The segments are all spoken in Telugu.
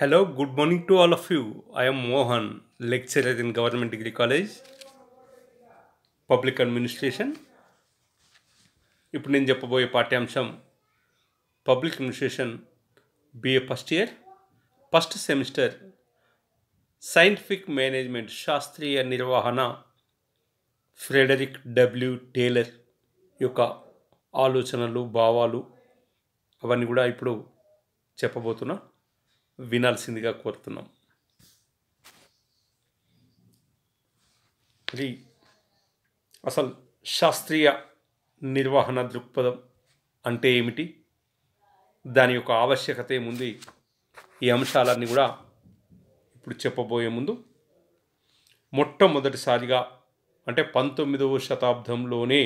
hello good morning to all of you I'm Mohan lecturer in government degree college public administration ఇప్పుడు నేను చెప్పబోయే పాఠ్యాంశం public administration BA first year first semester scientific management శాస్త్రీయ నిర్వహణ ఫ్రెడరిక్ డబ్ల్యూ టేలర్ యొక్క ఆలోచనలు భావాలు అవన్నీ కూడా ఇప్పుడు చెప్పబోతున్నా వినాల్సిందిగా కోరుతున్నాం ఇది అసలు శాస్త్రీయ నిర్వహణ దృక్పథం అంటే ఏమిటి దాని యొక్క ఆవశ్యకత ఏముంది ఈ అంశాలన్నీ కూడా ఇప్పుడు చెప్పబోయే ముందు మొట్టమొదటిసారిగా అంటే పంతొమ్మిదవ శతాబ్దంలోనే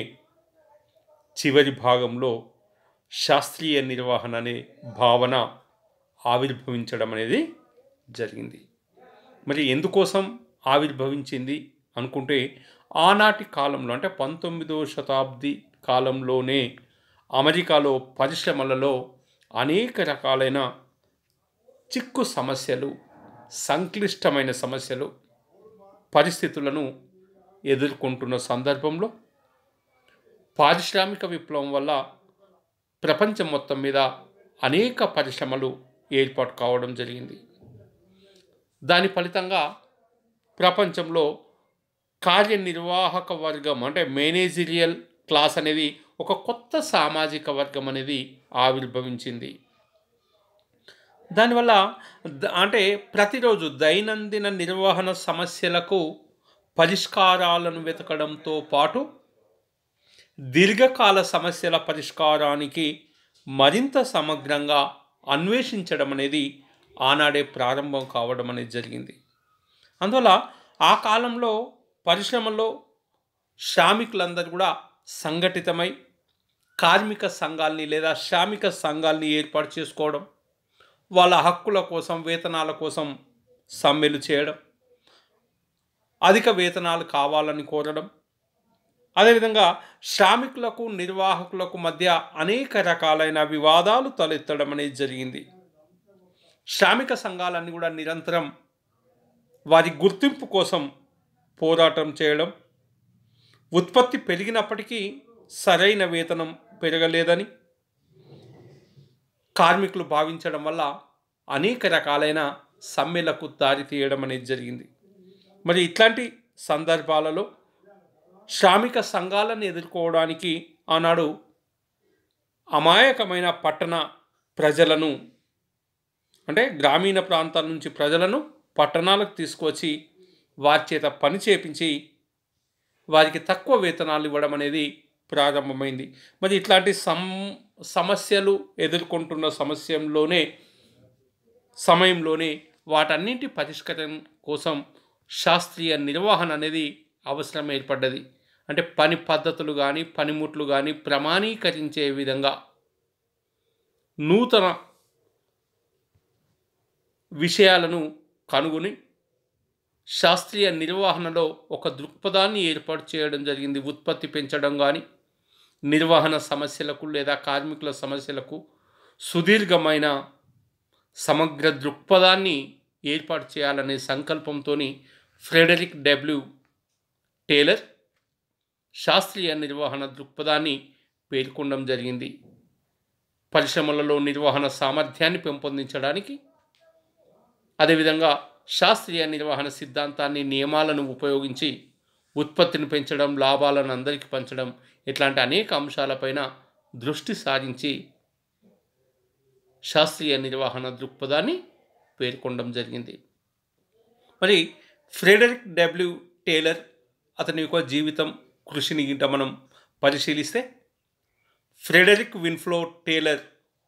చివరి భాగంలో శాస్త్రీయ నిర్వహణ అనే భావన ఆవిర్భవించడం అనేది జరిగింది మరి ఎందుకోసం ఆవిర్భవించింది అనుకుంటే ఆనాటి కాలంలో అంటే పంతొమ్మిదవ శతాబ్ది కాలంలోనే అమెరికాలో పరిశ్రమలలో అనేక రకాలైన చిక్కు సమస్యలు సంక్లిష్టమైన సమస్యలు పరిస్థితులను ఎదుర్కొంటున్న సందర్భంలో పారిశ్రామిక విప్లవం వల్ల ప్రపంచం మొత్తం మీద అనేక పరిశ్రమలు ఏర్పాటు కావడం జరిగింది దాని ఫలితంగా ప్రపంచంలో కార్యనిర్వాహక వర్గం అంటే మేనేజీరియల్ క్లాస్ అనేది ఒక కొత్త సామాజిక వర్గం అనేది ఆవిర్భవించింది దానివల్ల అంటే ప్రతిరోజు దైనందిన నిర్వహణ సమస్యలకు పరిష్కారాలను వెతకడంతో పాటు దీర్ఘకాల సమస్యల పరిష్కారానికి మరింత సమగ్రంగా అన్వేషించడం అనేది ఆనాడే ప్రారంభం కావడం అనేది జరిగింది అందువల్ల ఆ కాలంలో పరిశ్రమలో శ్రామికులందరూ కూడా సంఘటితమై కార్మిక సంఘాల్ని లేదా శ్రామిక సంఘాల్ని ఏర్పాటు చేసుకోవడం వాళ్ళ హక్కుల కోసం వేతనాల కోసం సమ్మెలు చేయడం అధిక వేతనాలు కావాలని కోరడం అదేవిధంగా శ్రామికులకు నిర్వాహకులకు మధ్య అనేక రకాలైన వివాదాలు తలెత్తడం అనేది జరిగింది శ్రామిక సంఘాలన్నీ కూడా నిరంతరం వారి గుర్తింపు కోసం పోరాటం చేయడం ఉత్పత్తి పెరిగినప్పటికీ సరైన వేతనం పెరగలేదని కార్మికులు భావించడం వల్ల అనేక రకాలైన సమ్మెలకు దారితీయడం అనేది జరిగింది మరి ఇట్లాంటి సందర్భాలలో శ్రామిక సంఘాలను ఎదుర్కోవడానికి ఆనాడు అమాయకమైన పట్టణ ప్రజలను అంటే గ్రామీణ ప్రాంతాల నుంచి ప్రజలను పట్టణాలకు తీసుకొచ్చి వారి చేత పని చేపించి వారికి తక్కువ వేతనాలు ఇవ్వడం అనేది ప్రారంభమైంది మరి ఇట్లాంటి సమ్ సమస్యలు ఎదుర్కొంటున్న సమస్యల్లోనే సమయంలోనే వాటన్నింటి పరిష్కరణ కోసం శాస్త్రీయ నిర్వహణ అనేది అవసరం ఏర్పడ్డది అంటే పని పద్ధతులు కానీ పనిముట్లు కానీ ప్రమాణీకరించే విధంగా నూతన విషయాలను కనుగొని శాస్త్రీయ నిర్వహణలో ఒక దృక్పథాన్ని ఏర్పాటు చేయడం జరిగింది ఉత్పత్తి పెంచడం కానీ నిర్వహణ సమస్యలకు లేదా కార్మికుల సమస్యలకు సుదీర్ఘమైన సమగ్ర దృక్పథాన్ని ఏర్పాటు చేయాలనే సంకల్పంతో ఫ్రెడరిక్ డబ్ల్యూ టేలర్ శాస్త్రీయ నిర్వహణ దృక్పథాన్ని పేర్కొనడం జరిగింది పరిశ్రమలలో నిర్వహణ సామర్థ్యాన్ని పెంపొందించడానికి అదేవిధంగా శాస్త్రీయ నిర్వహణ సిద్ధాంతాన్ని నియమాలను ఉపయోగించి ఉత్పత్తిని పెంచడం లాభాలను అందరికీ పంచడం ఇట్లాంటి అనేక అంశాలపైన దృష్టి సారించి శాస్త్రీయ నిర్వహణ దృక్పథాన్ని పేర్కొనడం జరిగింది మరి ఫ్రెడరిక్ డబ్ల్యూ టేలర్ అతని యొక్క జీవితం కృషిని ఇంట మనం పరిశీలిస్తే ఫ్రెడరిక్ విన్ఫ్లో టేలర్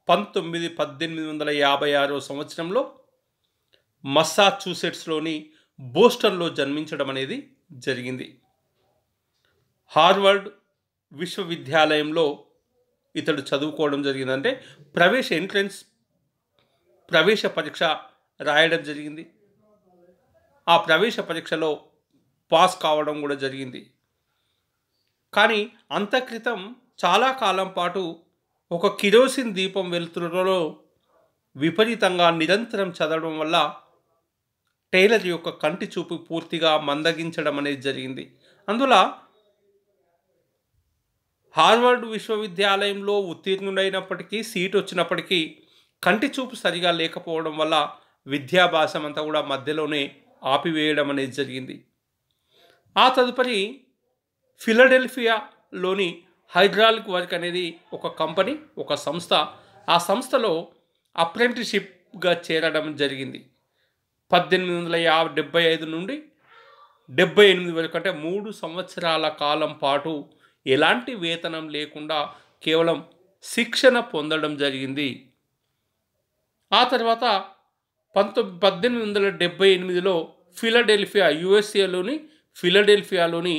పంతొమ్మిది పద్దెనిమిది వందల యాభై ఆరో సంవత్సరంలో మస్సాచ్యూసెట్స్లోని బోస్టన్లో జన్మించడం అనేది జరిగింది హార్వర్డ్ విశ్వవిద్యాలయంలో ఇతడు చదువుకోవడం జరిగిందంటే ప్రవేశ ఎంట్రన్స్ ప్రవేశ పరీక్ష రాయడం జరిగింది ఆ ప్రవేశ పరీక్షలో పాస్ కావడం కూడా జరిగింది కానీ అంతక్రితం చాలా కాలం పాటు ఒక కిరోసిన్ దీపం వెలుతురులో విపరీతంగా నిరంతరం చదవడం వల్ల టైలర్ యొక్క కంటి చూపు పూర్తిగా మందగించడం అనేది జరిగింది అందువల్ల హార్వర్డ్ విశ్వవిద్యాలయంలో ఉత్తీర్ణుడైనప్పటికీ సీట్ వచ్చినప్పటికీ కంటి చూపు సరిగా లేకపోవడం వల్ల విద్యాభ్యాసం అంతా కూడా మధ్యలోనే ఆపివేయడం అనేది జరిగింది ఆ తదుపరి ఫిలడెల్ఫియాలోని హైడ్రాలిక్ వర్క్ అనేది ఒక కంపెనీ ఒక సంస్థ ఆ సంస్థలో అప్రెంటిషిప్గా చేరడం జరిగింది పద్దెనిమిది వందల యాభై డెబ్బై ఐదు నుండి డెబ్బై ఎనిమిది వరకు అంటే మూడు సంవత్సరాల కాలం పాటు ఎలాంటి వేతనం లేకుండా కేవలం శిక్షణ పొందడం జరిగింది ఆ తర్వాత పంతొమ్మిది పద్దెనిమిది వందల డెబ్బై ఎనిమిదిలో ఫిలడెల్ఫియా యుఎస్ఏలోని ఫిలడెల్ఫియాలోని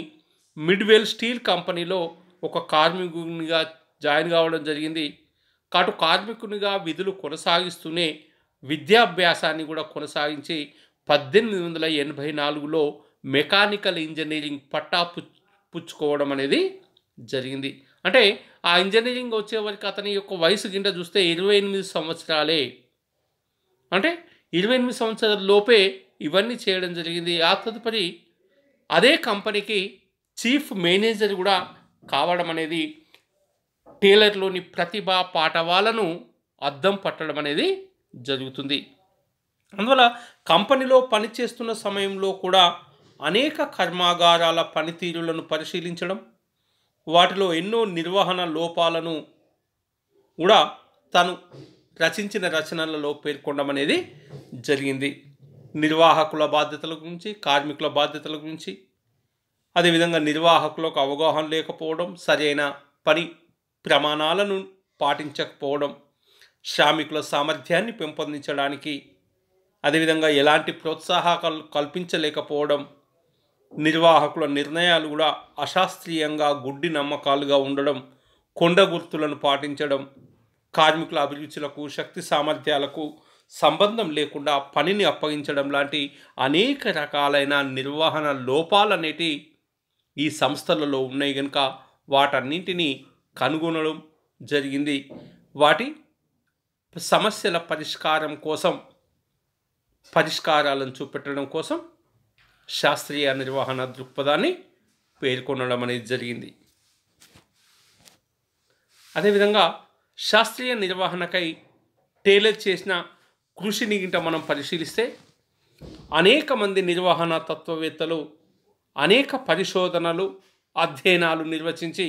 మిడ్వెల్ స్టీల్ కంపెనీలో ఒక కార్మికునిగా జాయిన్ కావడం జరిగింది కాటు కార్మికునిగా విధులు కొనసాగిస్తూనే విద్యాభ్యాసాన్ని కూడా కొనసాగించి పద్దెనిమిది వందల ఎనభై నాలుగులో మెకానికల్ ఇంజనీరింగ్ పట్టా పుచ్చుకోవడం అనేది జరిగింది అంటే ఆ ఇంజనీరింగ్ వచ్చే వరకు అతని యొక్క వయసు గింట చూస్తే ఇరవై ఎనిమిది సంవత్సరాలే అంటే ఇరవై ఎనిమిది సంవత్సరాల లోపే ఇవన్నీ చేయడం జరిగింది ఆ తదుపరి అదే కంపెనీకి చీఫ్ మేనేజర్ కూడా కావడం అనేది టేలర్లోని ప్రతిభా పాఠవాలను అద్దం పట్టడం అనేది జరుగుతుంది అందువల్ల కంపెనీలో పనిచేస్తున్న సమయంలో కూడా అనేక కర్మాగారాల పనితీరులను పరిశీలించడం వాటిలో ఎన్నో నిర్వహణ లోపాలను కూడా తను రచించిన రచనలలో పేర్కొనడం అనేది జరిగింది నిర్వాహకుల బాధ్యతల గురించి కార్మికుల బాధ్యతల గురించి అదేవిధంగా నిర్వాహకులకు అవగాహన లేకపోవడం సరైన పని ప్రమాణాలను పాటించకపోవడం శ్రామికుల సామర్థ్యాన్ని పెంపొందించడానికి అదేవిధంగా ఎలాంటి ప్రోత్సాహకాలు కల్పించలేకపోవడం నిర్వాహకుల నిర్ణయాలు కూడా అశాస్త్రీయంగా గుడ్డి నమ్మకాలుగా ఉండడం కొండ గుర్తులను పాటించడం కార్మికుల అభిరుచులకు శక్తి సామర్థ్యాలకు సంబంధం లేకుండా పనిని అప్పగించడం లాంటి అనేక రకాలైన నిర్వహణ లోపాలనేటి ఈ సంస్థలలో ఉన్నాయి కనుక వాటన్నింటినీ కనుగొనడం జరిగింది వాటి సమస్యల పరిష్కారం కోసం పరిష్కారాలను చూపెట్టడం కోసం శాస్త్రీయ నిర్వహణ దృక్పథాన్ని పేర్కొనడం అనేది జరిగింది అదేవిధంగా శాస్త్రీయ నిర్వహణకై టేలర్ చేసిన కృషిని గింట మనం పరిశీలిస్తే అనేక మంది నిర్వహణ తత్వవేత్తలు అనేక పరిశోధనలు అధ్యయనాలు నిర్వచించి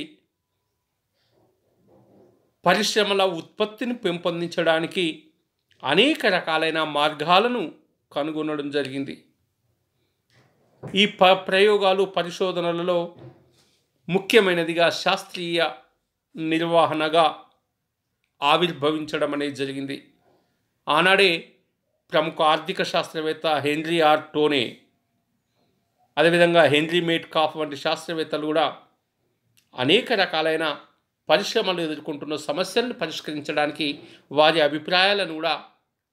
పరిశ్రమల ఉత్పత్తిని పెంపొందించడానికి అనేక రకాలైన మార్గాలను కనుగొనడం జరిగింది ఈ ప ప్రయోగాలు పరిశోధనలలో ముఖ్యమైనదిగా శాస్త్రీయ నిర్వహణగా ఆవిర్భవించడం అనేది జరిగింది ఆనాడే ప్రముఖ ఆర్థిక శాస్త్రవేత్త హెన్రీ ఆర్ టోనే అదేవిధంగా హెన్రీ మేట్ కాఫ్ వంటి శాస్త్రవేత్తలు కూడా అనేక రకాలైన పరిశ్రమలు ఎదుర్కొంటున్న సమస్యలను పరిష్కరించడానికి వారి అభిప్రాయాలను కూడా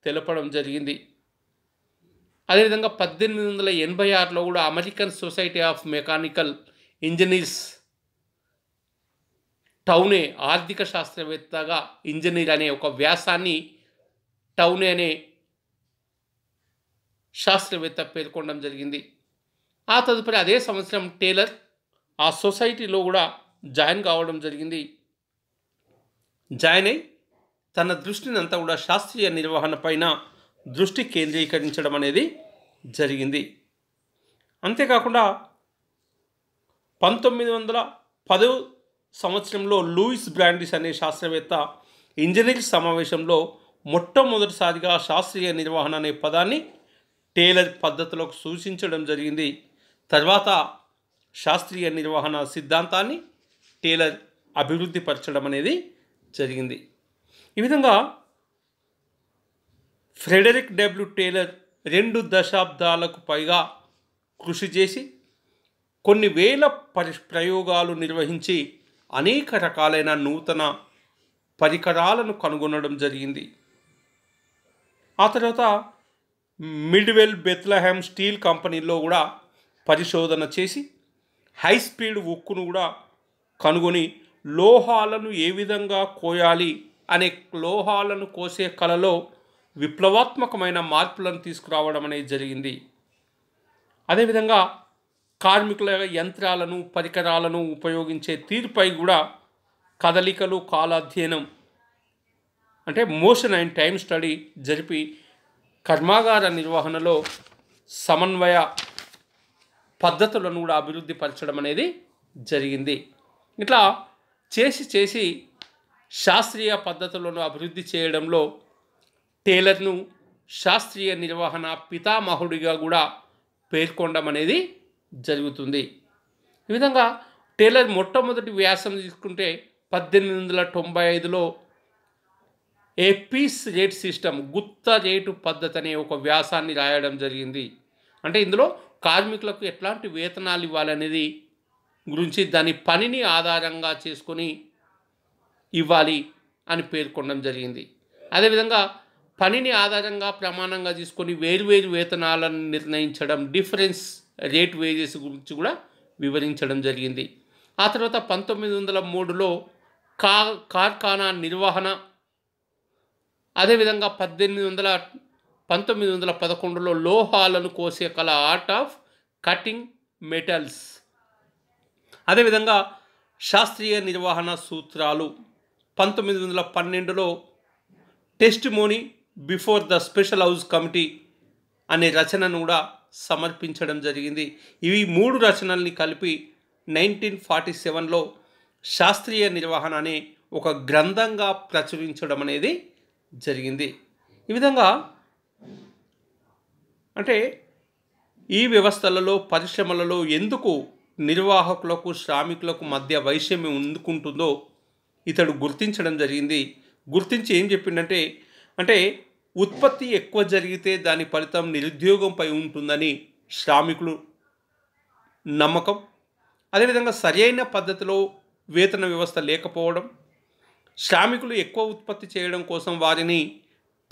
తెలపడం జరిగింది అదేవిధంగా పద్దెనిమిది వందల ఎనభై ఆరులో కూడా American society of mechanical engineers టౌనే ఆర్థిక శాస్త్రవేత్తగా ఇంజనీర్ అనే ఒక వ్యాసాన్ని టౌనే అనే శాస్త్రవేత్త పేర్కొనడం జరిగింది ఆ తదుపరి అదే సంవత్సరం టేలర్ ఆ సొసైటీలో కూడా జాయిన్ కావడం జరిగింది జాయిన్ అయి తన దృష్టిని అంతా కూడా శాస్త్రీయ నిర్వహణ పైన దృష్టి కేంద్రీకరించడం అనేది జరిగింది అంతేకాకుండా పంతొమ్మిది వందల పదో సంవత్సరంలో లూయిస్ బ్రాండిస్ అనే శాస్త్రవేత్త ఇంజనీరింగ్ సమావేశంలో మొట్టమొదటిసారిగా శాస్త్రీయ నిర్వహణ అనే పదాన్ని టేలర్ పద్ధతిలోకి సూచించడం జరిగింది తర్వాత శాస్త్రీయ నిర్వహణ సిద్ధాంతాన్ని టేలర్ అభివృద్ధి పరచడం అనేది జరిగింది ఈ విధంగా ఫ్రెడరిక్ డబ్ల్యూ టేలర్ రెండు దశాబ్దాలకు పైగా కృషి చేసి కొన్ని వేల పరి ప్రయోగాలు నిర్వహించి అనేక రకాలైన నూతన పరికరాలను కనుగొనడం జరిగింది ఆ తర్వాత మిడ్వెల్ బెత్లహ్యామ్ స్టీల్ కంపెనీలో కూడా పరిశోధన చేసి హై స్పీడ్ ఉక్కును కూడా కనుగొని లోహాలను ఏ విధంగా కోయాలి అనే లోహాలను కోసే కళలో విప్లవాత్మకమైన మార్పులను తీసుకురావడం అనేది జరిగింది అదేవిధంగా కార్మికుల యంత్రాలను పరికరాలను ఉపయోగించే తీరుపై కూడా కదలికలు కాలాధ్యయనం అంటే మోషన్ అండ్ టైం స్టడీ జరిపి కర్మాగార నిర్వహణలో సమన్వయ పద్ధతులను కూడా అభివృద్ధి పరచడం అనేది జరిగింది ఇట్లా చేసి చేసి శాస్త్రీయ పద్ధతులను అభివృద్ధి చేయడంలో టేలర్ను శాస్త్రీయ నిర్వహణ పితామహుడిగా కూడా పేర్కొనడం అనేది జరుగుతుంది ఈ విధంగా టేలర్ మొట్టమొదటి వ్యాసం తీసుకుంటే పద్దెనిమిది వందల తొంభై ఐదులో ఏ పీస్ రేట్ సిస్టమ్ గుత్త రేటు పద్ధతి అనే ఒక వ్యాసాన్ని రాయడం జరిగింది అంటే ఇందులో కార్మికులకు ఎట్లాంటి వేతనాలు ఇవ్వాలనేది గురించి దాని పనిని ఆధారంగా చేసుకొని ఇవ్వాలి అని పేర్కొనడం జరిగింది అదేవిధంగా పనిని ఆధారంగా ప్రమాణంగా తీసుకొని వేరువేరు వేతనాలను నిర్ణయించడం డిఫరెన్స్ రేట్ వేజెస్ గురించి కూడా వివరించడం జరిగింది ఆ తర్వాత పంతొమ్మిది వందల మూడులో కా కార్ఖానా నిర్వహణ అదేవిధంగా పద్దెనిమిది వందల పంతొమ్మిది వందల పదకొండులో లోహాలను కోసే కళ ఆర్ట్ ఆఫ్ కటింగ్ మెటల్స్ అదేవిధంగా శాస్త్రీయ నిర్వహణ సూత్రాలు పంతొమ్మిది వందల పన్నెండులో మోని before the special house committee అనే రచనను కూడా సమర్పించడం జరిగింది ఇవి మూడు రచనల్ని కలిపి నైన్టీన్ ఫార్టీ సెవెన్లో శాస్త్రీయ నిర్వహణ అనే ఒక గ్రంథంగా ప్రచురించడం అనేది జరిగింది ఈ విధంగా అంటే ఈ వ్యవస్థలలో పరిశ్రమలలో ఎందుకు నిర్వాహకులకు శ్రామికులకు మధ్య వైషమ్యం ఎందుకుంటుందో ఇతడు గుర్తించడం జరిగింది గుర్తించి ఏం చెప్పిండంటే అంటే ఉత్పత్తి ఎక్కువ జరిగితే దాని ఫలితం నిరుద్యోగంపై ఉంటుందని శ్రామికులు నమ్మకం అదేవిధంగా సరైన పద్ధతిలో వేతన వ్యవస్థ లేకపోవడం శ్రామికులు ఎక్కువ ఉత్పత్తి చేయడం కోసం వారిని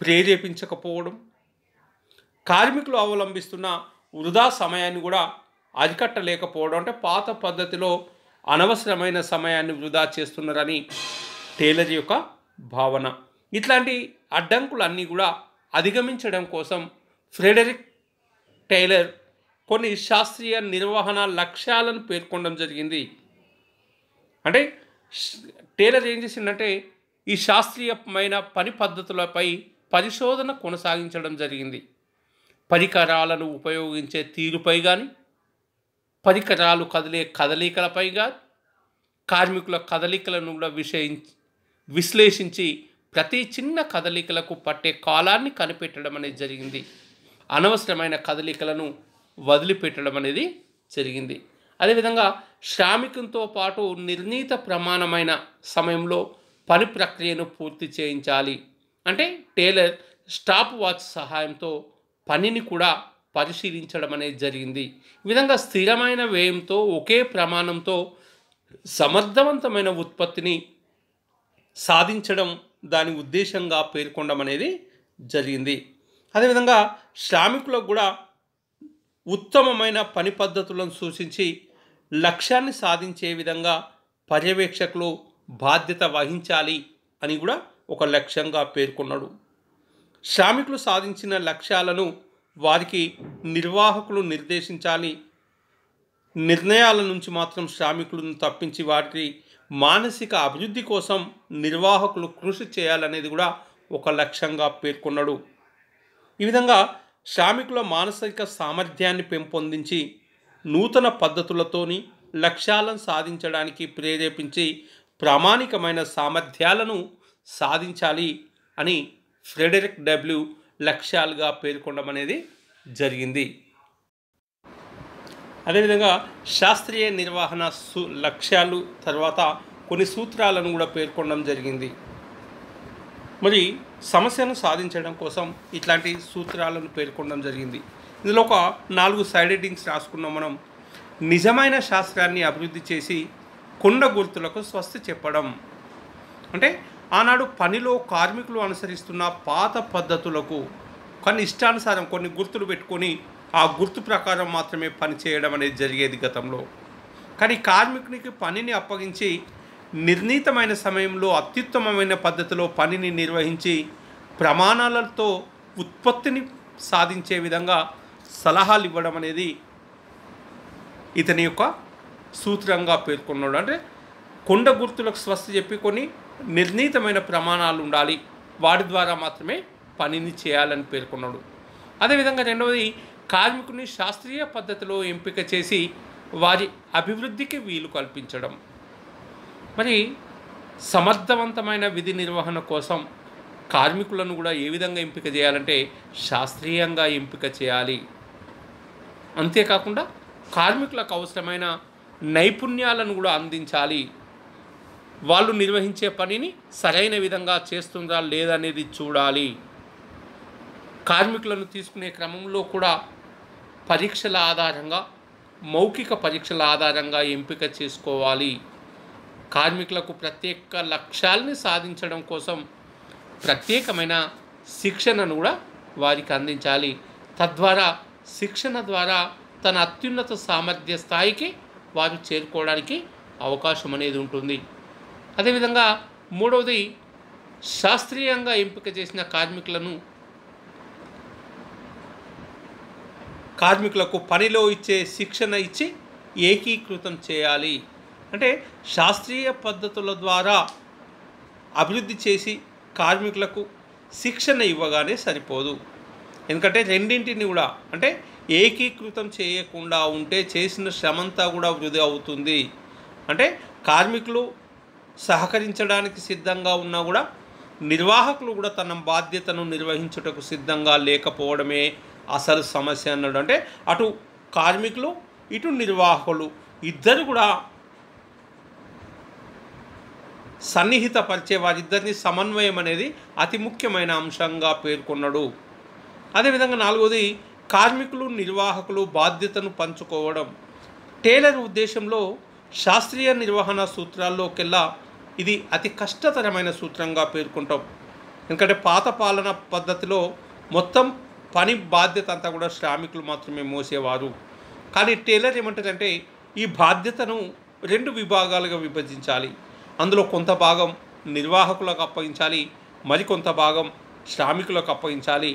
ప్రేరేపించకపోవడం కార్మికులు అవలంబిస్తున్న వృధా సమయాన్ని కూడా అరికట్టలేకపోవడం అంటే పాత పద్ధతిలో అనవసరమైన సమయాన్ని వృధా చేస్తున్నారని టేలర్ యొక్క భావన ఇట్లాంటి అడ్డంకులన్నీ కూడా అధిగమించడం కోసం ఫ్రెడరిక్ టైలర్ కొన్ని శాస్త్రీయ నిర్వహణ లక్ష్యాలను పేర్కొనడం జరిగింది అంటే టేలర్ ఏం చేసిందంటే ఈ శాస్త్రీయమైన పని పద్ధతులపై పరిశోధన కొనసాగించడం జరిగింది పరికరాలను ఉపయోగించే తీరుపై కానీ పరికరాలు కదిలే కదలికలపై కానీ కార్మికుల కదలికలను కూడా విషయ విశ్లేషించి ప్రతి చిన్న కదలికలకు పట్టే కాలాన్ని కనిపెట్టడం అనేది జరిగింది అనవసరమైన కదలికలను వదిలిపెట్టడం అనేది జరిగింది అదేవిధంగా శ్రామికంతో పాటు నిర్ణీత ప్రమాణమైన సమయంలో పని ప్రక్రియను పూర్తి చేయించాలి అంటే టేలర్ స్టాప్ వాచ్ సహాయంతో పనిని కూడా పరిశీలించడం అనేది జరిగింది ఈ విధంగా స్థిరమైన వ్యయంతో ఒకే ప్రమాణంతో సమర్థవంతమైన ఉత్పత్తిని సాధించడం దాని ఉద్దేశంగా పేర్కొనడం అనేది జరిగింది అదేవిధంగా శ్రామికులకు కూడా ఉత్తమమైన పని పద్ధతులను సూచించి లక్ష్యాన్ని సాధించే విధంగా పర్యవేక్షకులు బాధ్యత వహించాలి అని కూడా ఒక లక్ష్యంగా పేర్కొన్నాడు శ్రామికులు సాధించిన లక్ష్యాలను వారికి నిర్వాహకులు నిర్దేశించాలి నిర్ణయాల నుంచి మాత్రం శ్రామికులను తప్పించి వారికి మానసిక అభివృద్ధి కోసం నిర్వాహకులు కృషి చేయాలనేది కూడా ఒక లక్ష్యంగా పేర్కొన్నాడు ఈ విధంగా శ్రామికుల మానసిక సామర్థ్యాన్ని పెంపొందించి నూతన పద్ధతులతోని లక్ష్యాలను సాధించడానికి ప్రేరేపించి ప్రామాణికమైన సామర్థ్యాలను సాధించాలి అని ఫ్రెడరిక్ డబ్ల్యూ లక్ష్యాలుగా పేర్కొనడం అనేది జరిగింది అదేవిధంగా శాస్త్రీయ నిర్వహణ సు లక్ష్యాలు తర్వాత కొన్ని సూత్రాలను కూడా పేర్కొనడం జరిగింది మరి సమస్యను సాధించడం కోసం ఇట్లాంటి సూత్రాలను పేర్కొనడం జరిగింది ఇందులో ఒక నాలుగు సైడ్ హెడ్డింగ్స్ రాసుకున్నాం మనం నిజమైన శాస్త్రాన్ని అభివృద్ధి చేసి కొండ గుర్తులకు స్వస్తి చెప్పడం అంటే ఆనాడు పనిలో కార్మికులు అనుసరిస్తున్న పాత పద్ధతులకు కొన్ని ఇష్టానుసారం కొన్ని గుర్తులు పెట్టుకొని ఆ గుర్తు ప్రకారం మాత్రమే పని చేయడం అనేది జరిగేది గతంలో కానీ కార్మికునికి పనిని అప్పగించి నిర్ణీతమైన సమయంలో అత్యుత్తమమైన పద్ధతిలో పనిని నిర్వహించి ప్రమాణాలతో ఉత్పత్తిని సాధించే విధంగా సలహాలు ఇవ్వడం అనేది ఇతని యొక్క సూత్రంగా పేర్కొన్నాడు అంటే కొండ గుర్తులకు స్వస్థ చెప్పి కొన్ని నిర్ణీతమైన ప్రమాణాలు ఉండాలి వాటి ద్వారా మాత్రమే పనిని చేయాలని పేర్కొన్నాడు అదేవిధంగా రెండవది కార్మికుని శాస్త్రీయ పద్ధతిలో ఎంపిక చేసి వారి అభివృద్ధికి వీలు కల్పించడం మరి సమర్థవంతమైన విధి నిర్వహణ కోసం కార్మికులను కూడా ఏ విధంగా ఎంపిక చేయాలంటే శాస్త్రీయంగా ఎంపిక చేయాలి అంతేకాకుండా కార్మికులకు అవసరమైన నైపుణ్యాలను కూడా అందించాలి వాళ్ళు నిర్వహించే పనిని సరైన విధంగా చేస్తుందా లేదనేది చూడాలి కార్మికులను తీసుకునే క్రమంలో కూడా పరీక్షల ఆధారంగా మౌఖిక పరీక్షల ఆధారంగా ఎంపిక చేసుకోవాలి కార్మికులకు ప్రత్యేక లక్ష్యాల్ని సాధించడం కోసం ప్రత్యేకమైన శిక్షణను కూడా వారికి అందించాలి తద్వారా శిక్షణ ద్వారా తన అత్యున్నత సామర్థ్య స్థాయికి వారు చేరుకోవడానికి అవకాశం అనేది ఉంటుంది అదేవిధంగా మూడవది శాస్త్రీయంగా ఎంపిక చేసిన కార్మికులను కార్మికులకు పనిలో ఇచ్చే శిక్షణ ఇచ్చి ఏకీకృతం చేయాలి అంటే శాస్త్రీయ పద్ధతుల ద్వారా అభివృద్ధి చేసి కార్మికులకు శిక్షణ ఇవ్వగానే సరిపోదు ఎందుకంటే రెండింటిని కూడా అంటే ఏకీకృతం చేయకుండా ఉంటే చేసిన శ్రమంతా కూడా వృధి అవుతుంది అంటే కార్మికులు సహకరించడానికి సిద్ధంగా ఉన్నా కూడా నిర్వాహకులు కూడా తన బాధ్యతను నిర్వహించుటకు సిద్ధంగా లేకపోవడమే అసలు సమస్య అన్నాడు అంటే అటు కార్మికులు ఇటు నిర్వాహకులు ఇద్దరు కూడా సన్నిహిత పరిచే వారిద్దరిని సమన్వయం అనేది అతి ముఖ్యమైన అంశంగా పేర్కొన్నాడు అదేవిధంగా నాలుగోది కార్మికులు నిర్వాహకులు బాధ్యతను పంచుకోవడం టేలర్ ఉద్దేశంలో శాస్త్రీయ నిర్వహణ సూత్రాల్లోకెల్లా ఇది అతి కష్టతరమైన సూత్రంగా పేర్కొంటాం ఎందుకంటే పాత పాలన పద్ధతిలో మొత్తం పని బాధ్యత అంతా కూడా శ్రామికులు మాత్రమే మోసేవారు కానీ టేలర్ ఏమంటారంటే ఈ బాధ్యతను రెండు విభాగాలుగా విభజించాలి అందులో కొంత భాగం నిర్వాహకులకు అప్పగించాలి మరికొంత భాగం శ్రామికులకు అప్పగించాలి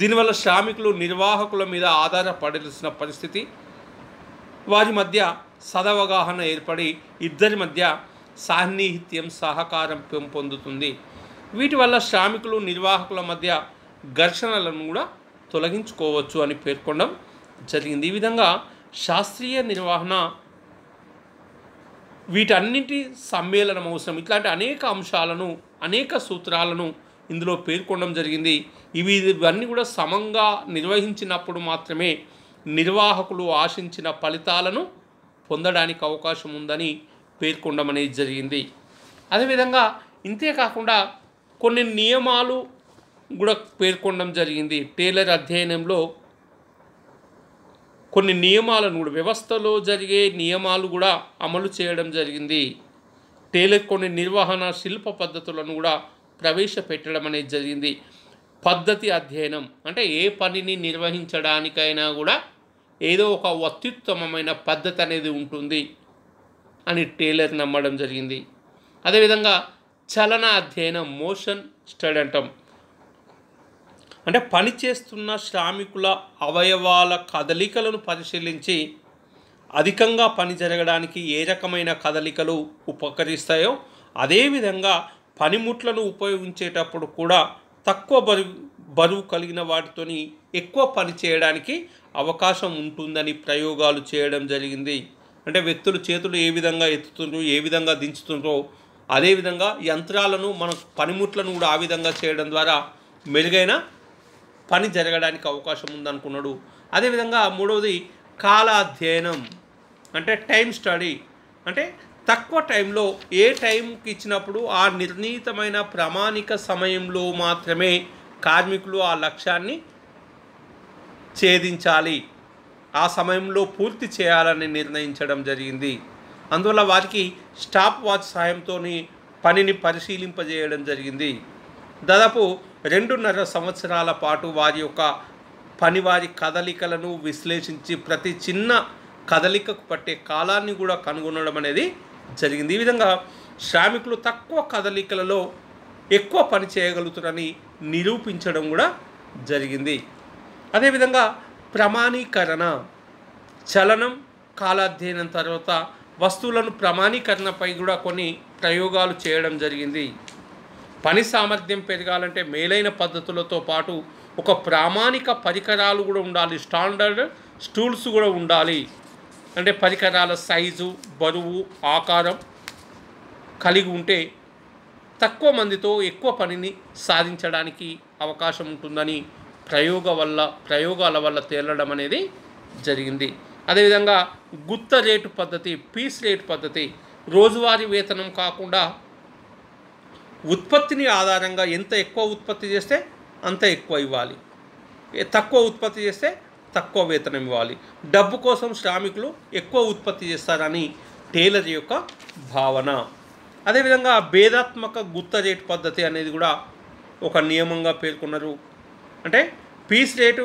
దీనివల్ల శ్రామికులు నిర్వాహకుల మీద ఆధారపడాల్సిన పరిస్థితి వారి మధ్య సదవగాహన ఏర్పడి ఇద్దరి మధ్య సాన్నిహిత్యం సహకారం పెంపొందుతుంది వీటి వల్ల శ్రామికులు నిర్వాహకుల మధ్య ఘర్షణలను కూడా తొలగించుకోవచ్చు అని పేర్కొనడం జరిగింది ఈ విధంగా శాస్త్రీయ నిర్వహణ వీటన్నింటి సమ్మేళనం అవసరం ఇట్లాంటి అనేక అంశాలను అనేక సూత్రాలను ఇందులో పేర్కొనడం జరిగింది ఇవి ఇవన్నీ కూడా సమంగా నిర్వహించినప్పుడు మాత్రమే నిర్వాహకులు ఆశించిన ఫలితాలను పొందడానికి అవకాశం ఉందని పేర్కొనడం అనేది జరిగింది అదేవిధంగా ఇంతేకాకుండా కొన్ని నియమాలు కూడా పేర్కొనడం జరిగింది టేలర్ అధ్యయనంలో కొన్ని నియమాలను కూడా వ్యవస్థలో జరిగే నియమాలు కూడా అమలు చేయడం జరిగింది టేలర్ కొన్ని నిర్వహణ శిల్ప పద్ధతులను కూడా ప్రవేశపెట్టడం అనేది జరిగింది పద్ధతి అధ్యయనం అంటే ఏ పనిని నిర్వహించడానికైనా కూడా ఏదో ఒక అత్యుత్తమమైన పద్ధతి అనేది ఉంటుంది అని టేలర్ నమ్మడం జరిగింది అదేవిధంగా చలన అధ్యయనం మోషన్ స్టడీ అంటాం అంటే పనిచేస్తున్న శ్రామికుల అవయవాల కదలికలను పరిశీలించి అధికంగా పని జరగడానికి ఏ రకమైన కదలికలు ఉపకరిస్తాయో అదేవిధంగా పనిముట్లను ఉపయోగించేటప్పుడు కూడా తక్కువ బరువు బరువు కలిగిన వాటితోని ఎక్కువ పని చేయడానికి అవకాశం ఉంటుందని ప్రయోగాలు చేయడం జరిగింది అంటే వ్యక్తులు చేతులు ఏ విధంగా ఎత్తుతుండ్రో ఏ విధంగా దించుతుండ్రో అదేవిధంగా యంత్రాలను మన పనిముట్లను కూడా ఆ విధంగా చేయడం ద్వారా మెరుగైన పని జరగడానికి అవకాశం ఉందనుకున్నాడు అదేవిధంగా మూడవది కాల అధ్యయనం అంటే టైం స్టడీ అంటే తక్కువ టైంలో ఏ టైంకి ఇచ్చినప్పుడు ఆ నిర్ణీతమైన ప్రామాణిక సమయంలో మాత్రమే కార్మికులు ఆ లక్ష్యాన్ని ఛేదించాలి ఆ సమయంలో పూర్తి చేయాలని నిర్ణయించడం జరిగింది అందువల్ల వారికి స్టాప్ వాచ్ సాయంతో పనిని పరిశీలింపజేయడం జరిగింది దాదాపు రెండున్నర సంవత్సరాల పాటు వారి యొక్క పనివారి కదలికలను విశ్లేషించి ప్రతి చిన్న కదలికకు పట్టే కాలాన్ని కూడా కనుగొనడం అనేది జరిగింది ఈ విధంగా శ్రామికులు తక్కువ కదలికలలో ఎక్కువ పని చేయగలుగుతారని నిరూపించడం కూడా జరిగింది అదేవిధంగా ప్రమాణీకరణ చలనం కాలాధ్యయనం తర్వాత వస్తువులను ప్రమాణీకరణపై కూడా కొన్ని ప్రయోగాలు చేయడం జరిగింది పని సామర్థ్యం పెరగాలంటే మేలైన పద్ధతులతో పాటు ఒక ప్రామాణిక పరికరాలు కూడా ఉండాలి స్టాండర్డ్ స్టూల్స్ కూడా ఉండాలి అంటే పరికరాల సైజు బరువు ఆకారం కలిగి ఉంటే తక్కువ మందితో ఎక్కువ పనిని సాధించడానికి అవకాశం ఉంటుందని ప్రయోగ వల్ల ప్రయోగాల వల్ల తేలడం అనేది జరిగింది అదేవిధంగా గుత్త రేటు పద్ధతి పీస్ రేటు పద్ధతి రోజువారీ వేతనం కాకుండా ఉత్పత్తిని ఆధారంగా ఎంత ఎక్కువ ఉత్పత్తి చేస్తే అంత ఎక్కువ ఇవ్వాలి తక్కువ ఉత్పత్తి చేస్తే తక్కువ వేతనం ఇవ్వాలి డబ్బు కోసం శ్రామికులు ఎక్కువ ఉత్పత్తి చేస్తారని టేలర్ యొక్క భావన అదేవిధంగా భేదాత్మక గుత్త రేటు పద్ధతి అనేది కూడా ఒక నియమంగా పేర్కొన్నారు అంటే పీస్ రేటు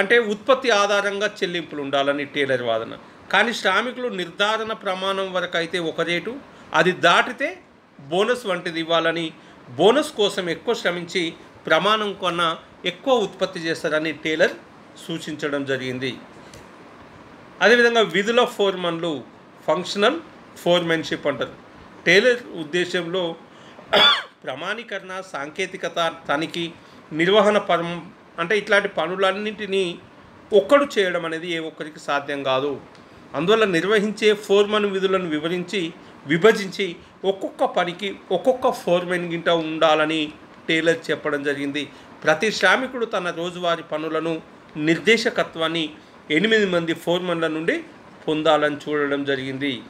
అంటే ఉత్పత్తి ఆధారంగా చెల్లింపులు ఉండాలని టేలర్ వాదన కానీ శ్రామికులు నిర్ధారణ ప్రమాణం వరకు అయితే ఒక రేటు అది దాటితే బోనస్ వంటిది ఇవ్వాలని బోనస్ కోసం ఎక్కువ శ్రమించి ప్రమాణం కన్నా ఎక్కువ ఉత్పత్తి చేస్తారని టేలర్ సూచించడం జరిగింది అదేవిధంగా విధుల ఫోర్మన్లు ఫంక్షనల్ ఫోర్మెన్షిప్ అంటారు టైలర్ ఉద్దేశంలో ప్రమాణీకరణ సాంకేతికత తనిఖీ నిర్వహణ పరం అంటే ఇట్లాంటి పనులన్నింటినీ ఒక్కడు చేయడం అనేది ఏ ఒక్కరికి సాధ్యం కాదు అందువల్ల నిర్వహించే ఫోర్మన్ విధులను వివరించి విభజించి ఒక్కొక్క పనికి ఒక్కొక్క ఫోర్మెన్ గింట ఉండాలని టైలర్ చెప్పడం జరిగింది ప్రతి శ్రామికుడు తన రోజువారీ పనులను నిర్దేశకత్వాన్ని ఎనిమిది మంది ఫోర్మన్ల నుండి పొందాలని చూడడం జరిగింది ఈ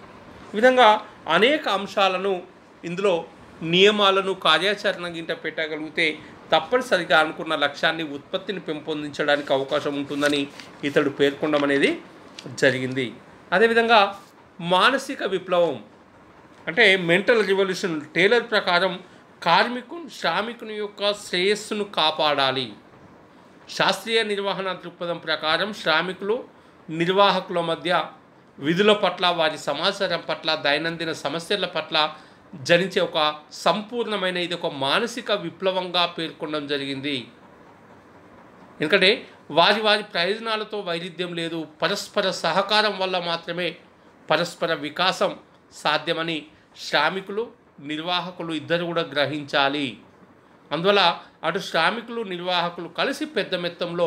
విధంగా అనేక అంశాలను ఇందులో నియమాలను కార్యాచరణ గింట పెట్టగలిగితే తప్పనిసరిగా అనుకున్న లక్ష్యాన్ని ఉత్పత్తిని పెంపొందించడానికి అవకాశం ఉంటుందని ఇతడు పేర్కొనడం అనేది జరిగింది అదేవిధంగా మానసిక విప్లవం అంటే మెంటల్ రివల్యూషన్ టేలర్ ప్రకారం కార్మికుని శ్రామికుని యొక్క శ్రేయస్సును కాపాడాలి శాస్త్రీయ నిర్వహణ దృక్పథం ప్రకారం శ్రామికులు నిర్వాహకుల మధ్య విధుల పట్ల వారి సమాచారం పట్ల దైనందిన సమస్యల పట్ల జనించే ఒక సంపూర్ణమైన ఇది ఒక మానసిక విప్లవంగా పేర్కొనడం జరిగింది ఎందుకంటే వారి వారి ప్రయోజనాలతో వైరుధ్యం లేదు పరస్పర సహకారం వల్ల మాత్రమే పరస్పర వికాసం సాధ్యమని శ్రామికులు నిర్వాహకులు ఇద్దరు కూడా గ్రహించాలి అందువల్ల అటు శ్రామికులు నిర్వాహకులు కలిసి పెద్ద మెత్తంలో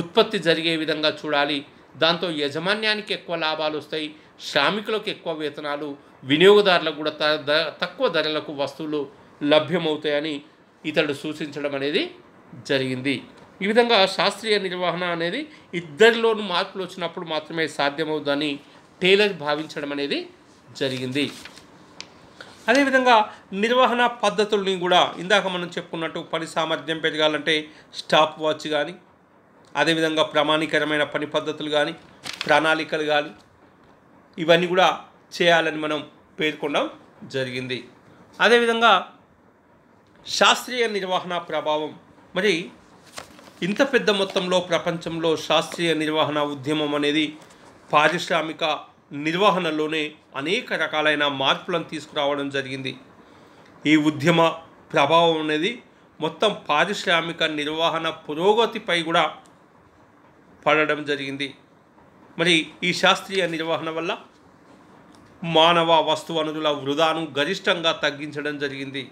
ఉత్పత్తి జరిగే విధంగా చూడాలి దాంతో యజమాన్యానికి ఎక్కువ లాభాలు వస్తాయి శ్రామికులకు ఎక్కువ వేతనాలు వినియోగదారులకు కూడా తక్కువ ధరలకు వస్తువులు లభ్యమవుతాయని ఇతడు సూచించడం అనేది జరిగింది ఈ విధంగా శాస్త్రీయ నిర్వహణ అనేది ఇద్దరిలోనూ మార్పులు వచ్చినప్పుడు మాత్రమే సాధ్యమవుతుందని టేలర్ భావించడం అనేది జరిగింది అదేవిధంగా నిర్వహణ పద్ధతుల్ని కూడా ఇందాక మనం చెప్పుకున్నట్టు పని సామర్థ్యం పెరగాలంటే స్టాప్ వాచ్ కానీ అదేవిధంగా ప్రామాణికరమైన పని పద్ధతులు కానీ ప్రణాళికలు కానీ ఇవన్నీ కూడా చేయాలని మనం పేర్కొనడం జరిగింది అదేవిధంగా శాస్త్రీయ నిర్వహణ ప్రభావం మరి ఇంత పెద్ద మొత్తంలో ప్రపంచంలో శాస్త్రీయ నిర్వహణ ఉద్యమం అనేది పారిశ్రామిక నిర్వహణలోనే అనేక రకాలైన మార్పులను తీసుకురావడం జరిగింది ఈ ఉద్యమ ప్రభావం అనేది మొత్తం పారిశ్రామిక నిర్వహణ పురోగతిపై కూడా పడడం జరిగింది మరి ఈ శాస్త్రీయ నిర్వహణ వల్ల మానవ వస్తు వనరుల వృధాను గరిష్టంగా తగ్గించడం జరిగింది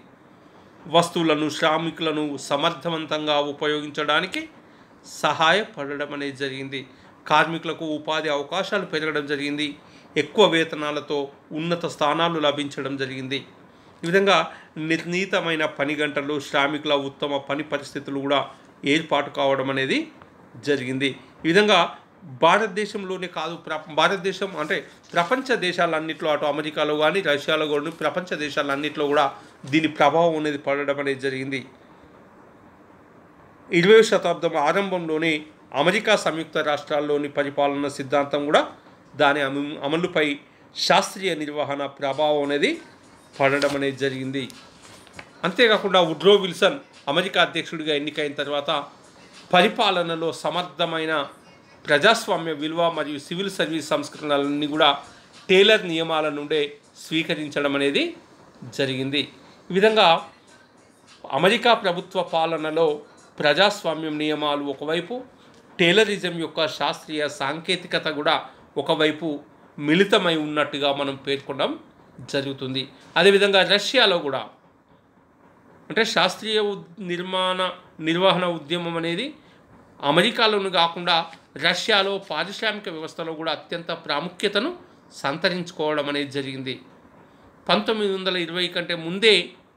వస్తువులను శ్రామికులను సమర్థవంతంగా ఉపయోగించడానికి సహాయపడడం అనేది జరిగింది కార్మికులకు ఉపాధి అవకాశాలు పెరగడం జరిగింది ఎక్కువ వేతనాలతో ఉన్నత స్థానాలు లభించడం జరిగింది ఈ విధంగా నిర్ణీతమైన పని గంటలు శ్రామికుల ఉత్తమ పని పరిస్థితులు కూడా ఏర్పాటు కావడం అనేది జరిగింది ఈ విధంగా భారతదేశంలోనే కాదు ప్ర భారతదేశం అంటే ప్రపంచ దేశాలన్నింటిలో అటు అమెరికాలో కానీ రష్యాలో కానీ ప్రపంచ దేశాలన్నింటిలో కూడా దీని ప్రభావం అనేది పడడం అనేది జరిగింది ఇరవై శతాబ్దం ఆరంభంలోనే అమెరికా సంయుక్త రాష్ట్రాల్లోని పరిపాలన సిద్ధాంతం కూడా దాని అమలుపై శాస్త్రీయ నిర్వహణ ప్రభావం అనేది పడడం అనేది జరిగింది అంతేకాకుండా ఉడ్రో విల్సన్ అమెరికా అధ్యక్షుడిగా ఎన్నికైన తర్వాత పరిపాలనలో సమర్థమైన ప్రజాస్వామ్య విలువ మరియు సివిల్ సర్వీస్ సంస్కరణలన్నీ కూడా టేలర్ నియమాల నుండే స్వీకరించడం అనేది జరిగింది ఈ విధంగా అమెరికా ప్రభుత్వ పాలనలో ప్రజాస్వామ్యం నియమాలు ఒకవైపు టేలరిజం యొక్క శాస్త్రీయ సాంకేతికత కూడా ఒకవైపు మిళితమై ఉన్నట్టుగా మనం పేర్కొనడం జరుగుతుంది అదేవిధంగా రష్యాలో కూడా అంటే శాస్త్రీయ నిర్మాణ నిర్వహణ ఉద్యమం అనేది అమెరికాలోను కాకుండా రష్యాలో పారిశ్రామిక వ్యవస్థలో కూడా అత్యంత ప్రాముఖ్యతను సంతరించుకోవడం అనేది జరిగింది పంతొమ్మిది వందల ఇరవై కంటే ముందే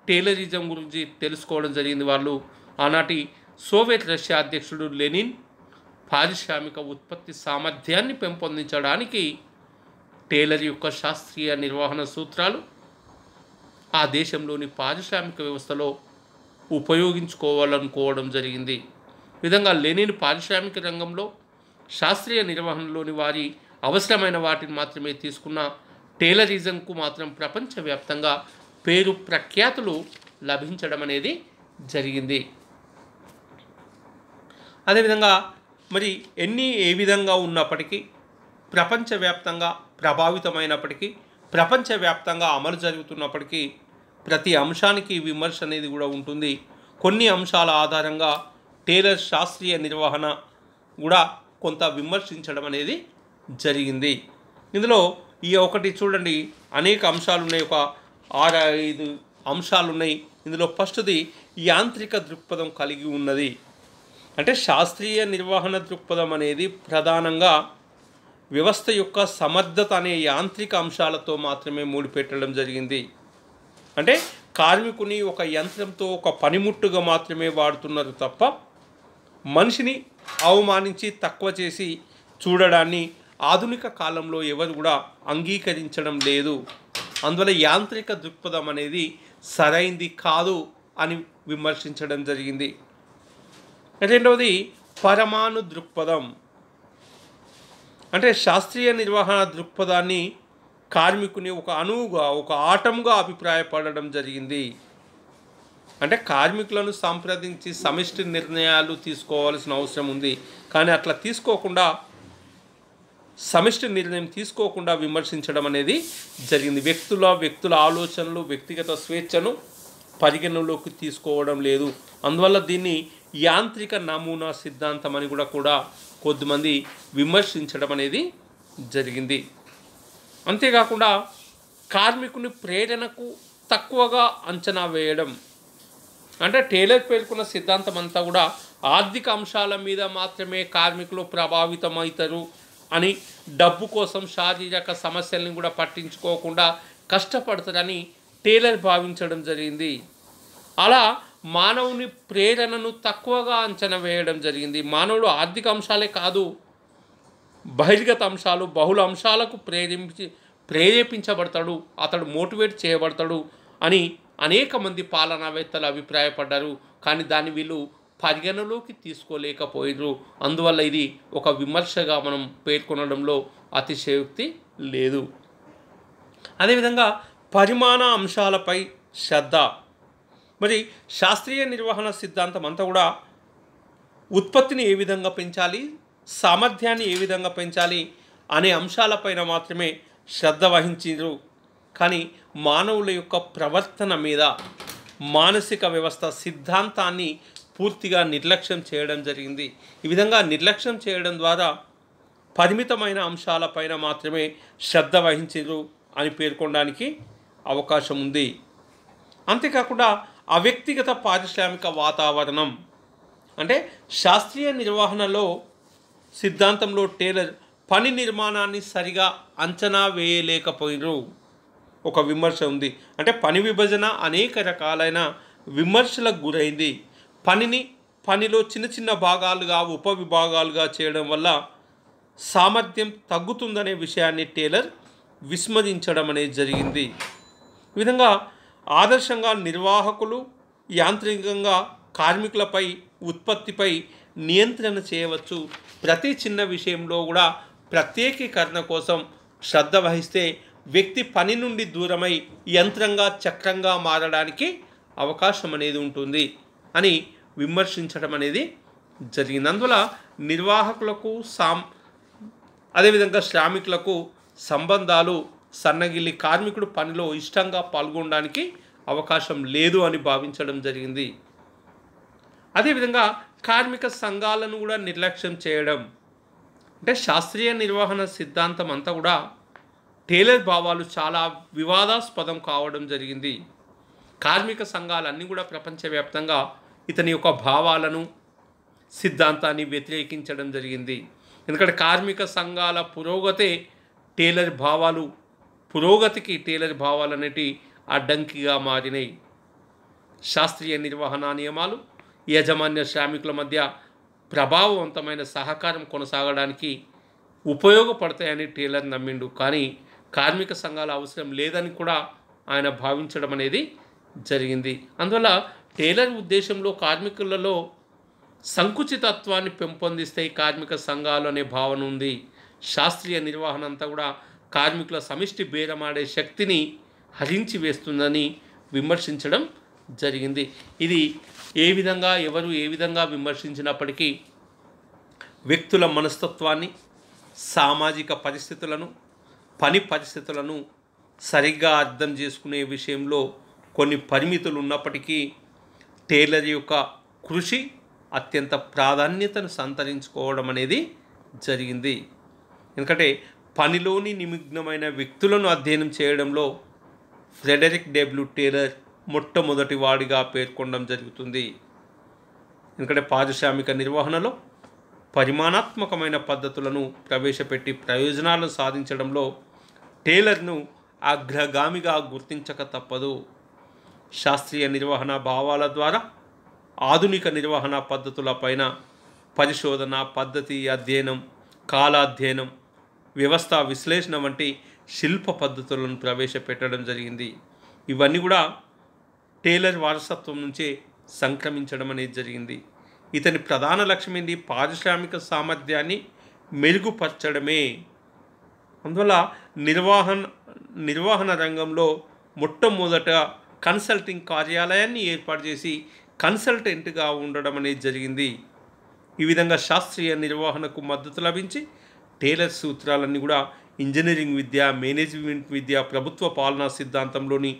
టేలరిజం గురించి తెలుసుకోవడం జరిగింది వాళ్ళు ఆనాటి సోవియట్ రష్యా అధ్యక్షుడు లెనిన్ పారిశ్రామిక ఉత్పత్తి సామర్థ్యాన్ని పెంపొందించడానికి టేలర్ యొక్క శాస్త్రీయ నిర్వహణ సూత్రాలు ఆ దేశంలోని పారిశ్రామిక వ్యవస్థలో ఉపయోగించుకోవాలనుకోవడం జరిగింది విధంగా లెనిన్ పారిశ్రామిక రంగంలో శాస్త్రీయ నిర్వహణలోని వారి అవసరమైన వాటిని మాత్రమే తీసుకున్న టేలరిజంకు మాత్రం ప్రపంచవ్యాప్తంగా పేరు ప్రఖ్యాతులు లభించడం అనేది జరిగింది అదేవిధంగా మరి ఎన్ని ఏ విధంగా ఉన్నప్పటికీ ప్రపంచవ్యాప్తంగా ప్రభావితమైనప్పటికీ ప్రపంచవ్యాప్తంగా అమలు జరుగుతున్నప్పటికీ ప్రతి అంశానికి విమర్శ అనేది కూడా ఉంటుంది కొన్ని అంశాల ఆధారంగా టేలర్ శాస్త్రీయ నిర్వహణ కూడా కొంత విమర్శించడం అనేది జరిగింది ఇందులో ఈ ఒకటి చూడండి అనేక అంశాలు ఉన్నాయి ఒక ఆరు ఐదు అంశాలు ఉన్నాయి ఇందులో ఫస్ట్ది యాంత్రిక దృక్పథం కలిగి ఉన్నది అంటే శాస్త్రీయ నిర్వహణ దృక్పథం అనేది ప్రధానంగా వ్యవస్థ యొక్క సమర్థత అనే యాంత్రిక అంశాలతో మాత్రమే మూడిపెట్టడం జరిగింది అంటే కార్మికుని ఒక యంత్రంతో ఒక పనిముట్టుగా మాత్రమే వాడుతున్నారు తప్ప మనిషిని అవమానించి తక్కువ చేసి చూడడాన్ని ఆధునిక కాలంలో ఎవరు కూడా అంగీకరించడం లేదు అందువల్ల యాంత్రిక దృక్పథం అనేది సరైంది కాదు అని విమర్శించడం జరిగింది రెండవది పరమాణు దృక్పథం అంటే శాస్త్రీయ నిర్వహణ దృక్పథాన్ని కార్మికుని ఒక అణువుగా ఒక ఆటంగా అభిప్రాయపడడం జరిగింది అంటే కార్మికులను సంప్రదించి సమిష్టి నిర్ణయాలు తీసుకోవాల్సిన అవసరం ఉంది కానీ అట్లా తీసుకోకుండా సమిష్టి నిర్ణయం తీసుకోకుండా విమర్శించడం అనేది జరిగింది వ్యక్తుల వ్యక్తుల ఆలోచనలు వ్యక్తిగత స్వేచ్ఛను పరిగణలోకి తీసుకోవడం లేదు అందువల్ల దీన్ని యాంత్రిక నమూనా సిద్ధాంతం అని కూడా కూడా కొద్దిమంది విమర్శించడం అనేది జరిగింది అంతేకాకుండా కార్మికుని ప్రేరణకు తక్కువగా అంచనా వేయడం అంటే టేలర్ పేర్కొన్న సిద్ధాంతం అంతా కూడా ఆర్థిక అంశాల మీద మాత్రమే కార్మికులు ప్రభావితమవుతారు అని డబ్బు కోసం శారీరక సమస్యల్ని కూడా పట్టించుకోకుండా కష్టపడతారని టేలర్ భావించడం జరిగింది అలా మానవుని ప్రేరణను తక్కువగా అంచనా వేయడం జరిగింది మానవుడు ఆర్థిక అంశాలే కాదు బహిర్గత అంశాలు బహుళ అంశాలకు ప్రేరేపించి ప్రేరేపించబడతాడు అతడు మోటివేట్ చేయబడతాడు అని అనేక మంది పాలనావేత్తలు అభిప్రాయపడ్డారు కానీ దాన్ని వీళ్ళు పరిగణలోకి తీసుకోలేకపోయారు అందువల్ల ఇది ఒక విమర్శగా మనం పేర్కొనడంలో అతిశయోక్తి లేదు అదేవిధంగా పరిమాణ అంశాలపై శ్రద్ధ మరి శాస్త్రీయ నిర్వహణ సిద్ధాంతం అంతా కూడా ఉత్పత్తిని ఏ విధంగా పెంచాలి సామర్థ్యాన్ని ఏ విధంగా పెంచాలి అనే అంశాలపైన మాత్రమే శ్రద్ధ వహించారు కానీ మానవుల యొక్క ప్రవర్తన మీద మానసిక వ్యవస్థ సిద్ధాంతాన్ని పూర్తిగా నిర్లక్ష్యం చేయడం జరిగింది ఈ విధంగా నిర్లక్ష్యం చేయడం ద్వారా పరిమితమైన అంశాలపైన మాత్రమే శ్రద్ధ వహించారు అని పేర్కొనడానికి అవకాశం ఉంది అంతేకాకుండా అవ్యక్తిగత పారిశ్రామిక వాతావరణం అంటే శాస్త్రీయ నిర్వహణలో సిద్ధాంతంలో టేలర్ పని నిర్మాణాన్ని సరిగా అంచనా వేయలేకపోయినరు ఒక విమర్శ ఉంది అంటే పని విభజన అనేక రకాలైన విమర్శలకు గురైంది పనిని పనిలో చిన్న చిన్న భాగాలుగా ఉపవిభాగాలుగా చేయడం వల్ల సామర్థ్యం తగ్గుతుందనే విషయాన్ని టేలర్ విస్మరించడం అనేది జరిగింది ఈ విధంగా ఆదర్శంగా నిర్వాహకులు యాంత్రికంగా కార్మికులపై ఉత్పత్తిపై నియంత్రణ చేయవచ్చు ప్రతి చిన్న విషయంలో కూడా ప్రత్యేకీకరణ కోసం శ్రద్ధ వహిస్తే వ్యక్తి పని నుండి దూరమై యంత్రంగా చక్రంగా మారడానికి అవకాశం అనేది ఉంటుంది అని విమర్శించడం అనేది జరిగినందువల్ల నిర్వాహకులకు సాం అదేవిధంగా శ్రామికులకు సంబంధాలు సన్నగిల్లి కార్మికుడు పనిలో ఇష్టంగా పాల్గొనడానికి అవకాశం లేదు అని భావించడం జరిగింది అదేవిధంగా కార్మిక సంఘాలను కూడా నిర్లక్ష్యం చేయడం అంటే శాస్త్రీయ నిర్వహణ సిద్ధాంతం అంతా కూడా టేలర్ భావాలు చాలా వివాదాస్పదం కావడం జరిగింది కార్మిక సంఘాలన్నీ కూడా ప్రపంచవ్యాప్తంగా ఇతని యొక్క భావాలను సిద్ధాంతాన్ని వ్యతిరేకించడం జరిగింది ఎందుకంటే కార్మిక సంఘాల పురోగతే టేలర్ భావాలు పురోగతికి టేలర్ భావాలన్నిటి అడ్డంకిగా మారినాయి శాస్త్రీయ నిర్వహణ నియమాలు యాజమాన్య శ్రామికుల మధ్య ప్రభావవంతమైన సహకారం కొనసాగడానికి ఉపయోగపడతాయని టేలర్ నమ్మిండు కానీ కార్మిక సంఘాల అవసరం లేదని కూడా ఆయన భావించడం అనేది జరిగింది అందువల్ల టేలర్ ఉద్దేశంలో కార్మికులలో సంకుచితత్వాన్ని పెంపొందిస్తే కార్మిక సంఘాలు అనే భావన ఉంది శాస్త్రీయ నిర్వహణ అంతా కూడా కార్మికుల సమిష్టి బేరమాడే శక్తిని హరించి వేస్తుందని విమర్శించడం జరిగింది ఇది ఏ విధంగా ఎవరు ఏ విధంగా విమర్శించినప్పటికీ వ్యక్తుల మనస్తత్వాన్ని సామాజిక పరిస్థితులను పని పరిస్థితులను సరిగ్గా అర్థం చేసుకునే విషయంలో కొన్ని పరిమితులు ఉన్నప్పటికీ టేలర్ యొక్క కృషి అత్యంత ప్రాధాన్యతను సంతరించుకోవడం అనేది జరిగింది ఎందుకంటే పనిలోని నిమగ్నమైన వ్యక్తులను అధ్యయనం చేయడంలో ఫ్రెడరిక్ డబ్ల్యూ టేలర్ మొట్టమొదటి వాడిగా పేర్కొనడం జరుగుతుంది ఎందుకంటే పారిశ్రామిక నిర్వహణలో పరిమాణాత్మకమైన పద్ధతులను ప్రవేశపెట్టి ప్రయోజనాలను సాధించడంలో టేలర్ను అగ్రగామిగా గుర్తించక తప్పదు శాస్త్రీయ నిర్వహణ భావాల ద్వారా ఆధునిక నిర్వహణ పద్ధతులపైన పరిశోధన పద్ధతి అధ్యయనం కాలాధ్యయనం వ్యవస్థ విశ్లేషణ వంటి శిల్ప పద్ధతులను ప్రవేశపెట్టడం జరిగింది ఇవన్నీ కూడా టేలర్ వారసత్వం నుంచే సంక్రమించడం అనేది జరిగింది ఇతని ప్రధాన లక్ష్యం ఏంటి పారిశ్రామిక సామర్థ్యాన్ని మెరుగుపరచడమే అందువల్ల నిర్వహణ నిర్వహణ రంగంలో మొట్టమొదట కన్సల్టింగ్ కార్యాలయాన్ని ఏర్పాటు చేసి కన్సల్టెంట్గా ఉండడం అనేది జరిగింది ఈ విధంగా శాస్త్రీయ నిర్వహణకు మద్దతు లభించి టేలర్ సూత్రాలన్నీ కూడా ఇంజనీరింగ్ విద్య మేనేజ్మెంట్ విద్య ప్రభుత్వ పాలనా సిద్ధాంతంలోని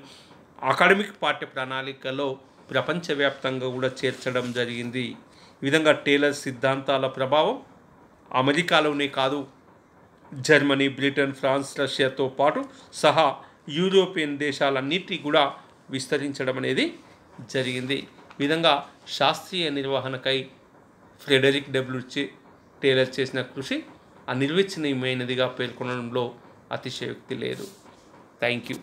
అకాడమిక్ పాఠ్య ప్రణాళికలో ప్రపంచవ్యాప్తంగా కూడా చేర్చడం జరిగింది ఈ విధంగా టేలర్ సిద్ధాంతాల ప్రభావం అమెరికాలోనే కాదు జర్మనీ బ్రిటన్ ఫ్రాన్స్ రష్యాతో పాటు సహా యూరోపియన్ దేశాలన్నిటి కూడా విస్తరించడం అనేది జరిగింది విధంగా శాస్త్రీయ నిర్వహణకై ఫ్రెడరిక్ డబ్ల్యూచి టేలర్ చేసిన కృషి అనిర్వచనీయమైనదిగా పేర్కొనడంలో అతిశయోక్తి లేదు థ్యాంక్ యూ